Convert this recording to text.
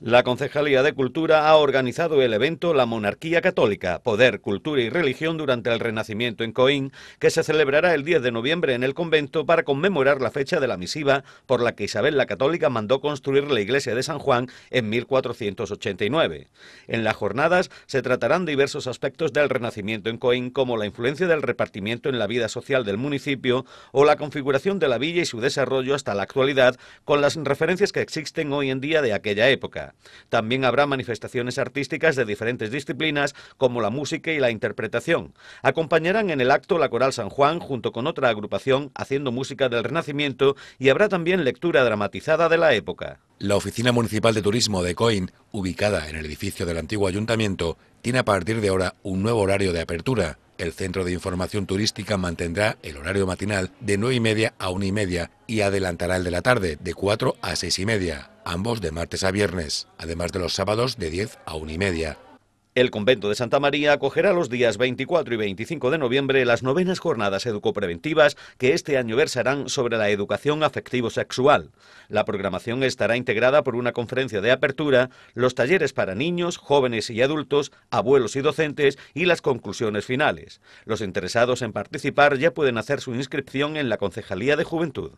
La Concejalía de Cultura ha organizado el evento La Monarquía Católica, Poder, Cultura y Religión durante el Renacimiento en Coín, que se celebrará el 10 de noviembre en el convento para conmemorar la fecha de la misiva por la que Isabel la Católica mandó construir la iglesia de San Juan en 1489. En las jornadas se tratarán diversos aspectos del Renacimiento en Coín, como la influencia del repartimiento en la vida social del municipio o la configuración de la villa y su desarrollo hasta la actualidad, con las referencias que existen hoy en día de aquella época. También habrá manifestaciones artísticas de diferentes disciplinas como la música y la interpretación. Acompañarán en el acto la Coral San Juan junto con otra agrupación haciendo música del Renacimiento y habrá también lectura dramatizada de la época. La Oficina Municipal de Turismo de Coín, ubicada en el edificio del antiguo ayuntamiento, tiene a partir de ahora un nuevo horario de apertura el Centro de Información Turística mantendrá el horario matinal de 9 y media a 1 y media y adelantará el de la tarde de 4 a 6 y media, ambos de martes a viernes, además de los sábados de 10 a 1 y media. El convento de Santa María acogerá los días 24 y 25 de noviembre las novenas jornadas educopreventivas que este año versarán sobre la educación afectivo-sexual. La programación estará integrada por una conferencia de apertura, los talleres para niños, jóvenes y adultos, abuelos y docentes y las conclusiones finales. Los interesados en participar ya pueden hacer su inscripción en la Concejalía de Juventud.